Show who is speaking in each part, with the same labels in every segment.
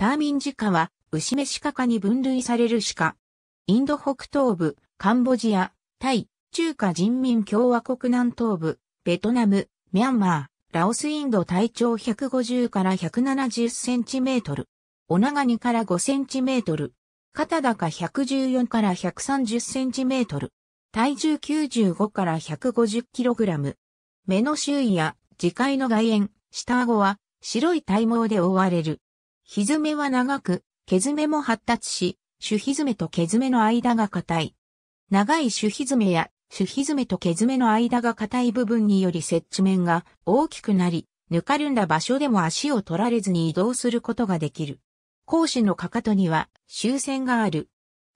Speaker 1: ターミンジカは、牛めシカに分類される鹿。インド北東部、カンボジア、タイ、中華人民共和国南東部、ベトナム、ミャンマー、ラオスインド体長150から170センチメートル。お長2から5センチメートル。肩高114から130センチメートル。体重95から150キログラム。目の周囲や、耳介の外縁、下顎は、白い体毛で覆われる。ひめは長く、毛爪も発達し、種ひめと毛爪の間が硬い。長い種ひめや種ひめと毛爪の間が硬い部分により接地面が大きくなり、ぬかるんだ場所でも足を取られずに移動することができる。講師のかかとには終線がある。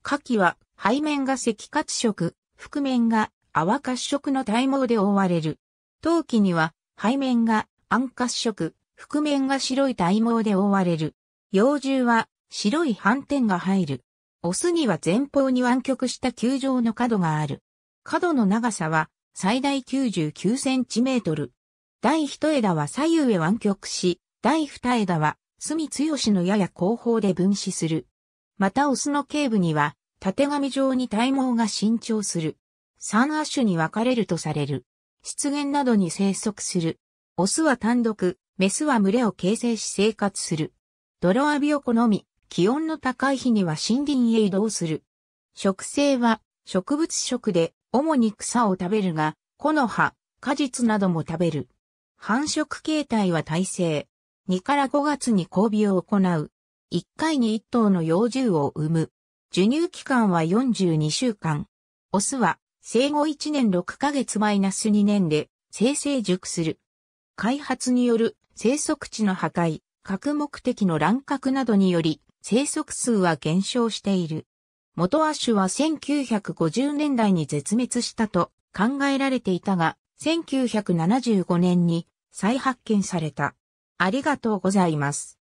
Speaker 1: 下記は背面が赤褐色、覆面が泡褐色の体毛で覆われる。陶器には背面が暗褐色、覆面が白い体毛で覆われる。幼獣は白い斑点が入る。オスには前方に湾曲した球状の角がある。角の長さは最大99センチメートル。第一枝は左右へ湾曲し、第二枝は隅強のやや後方で分子する。またオスの頸部には、縦紙状に体毛が伸長する。三亜種に分かれるとされる。湿原などに生息する。オスは単独、メスは群れを形成し生活する。泥浴びを好み、気温の高い日には森林へ移動する。植生は植物食で主に草を食べるが、木の葉、果実なども食べる。繁殖形態は耐性。2から5月に交尾を行う。1回に1頭の幼獣を産む。授乳期間は42週間。オスは生後1年6ヶ月マイナス2年で生成熟する。開発による生息地の破壊、核目的の乱獲などにより、生息数は減少している。元ア種は1950年代に絶滅したと考えられていたが、1975年に再発見された。ありがとうございます。